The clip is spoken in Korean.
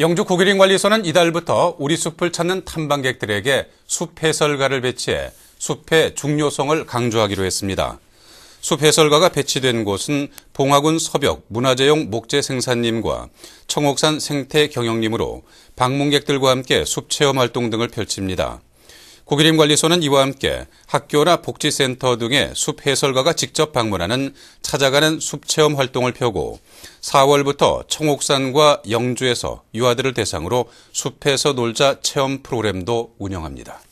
영주 고기링관리소는 이달부터 우리 숲을 찾는 탐방객들에게 숲 해설가를 배치해 숲의 중요성을 강조하기로 했습니다. 숲 해설가가 배치된 곳은 봉화군 서벽 문화재용 목재 생산님과 청옥산 생태 경영님으로 방문객들과 함께 숲 체험 활동 등을 펼칩니다. 고기림관리소는 이와 함께 학교나 복지센터 등의 숲 해설가가 직접 방문하는 찾아가는 숲 체험 활동을 펴고 4월부터 청옥산과 영주에서 유아들을 대상으로 숲에서 놀자 체험 프로그램도 운영합니다.